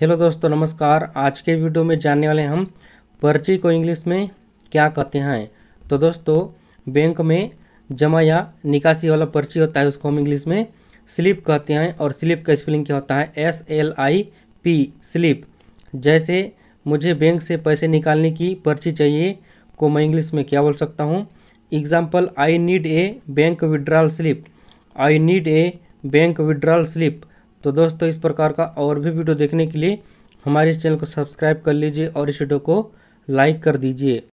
hello दोस्तों नमस्कार आज के वीडियो में जानने वाले हम पर्ची को इंग्लिश में क्या कहते हैं तो दोस्तों बैंक में जमा या निकासी वाला पर्ची होता है उसको हम इंग्लिश में स्लिप कहते हैं और स्लिप का स्पेलिंग क्या होता है S L I P slip जैसे मुझे बैंक से पैसे निकालने की पर्ची चाहिए को मैं इंग्लिश में क्या बोल सकता हूँ example I need a bank withdrawal slip I need a bank withdrawal slip तो दोस्तों इस प्रकार का और भी वीडियो देखने के लिए हमारे इस चैनल को सब्सक्राइब कर लीजिए और इस वीडियो को लाइक कर दीजिए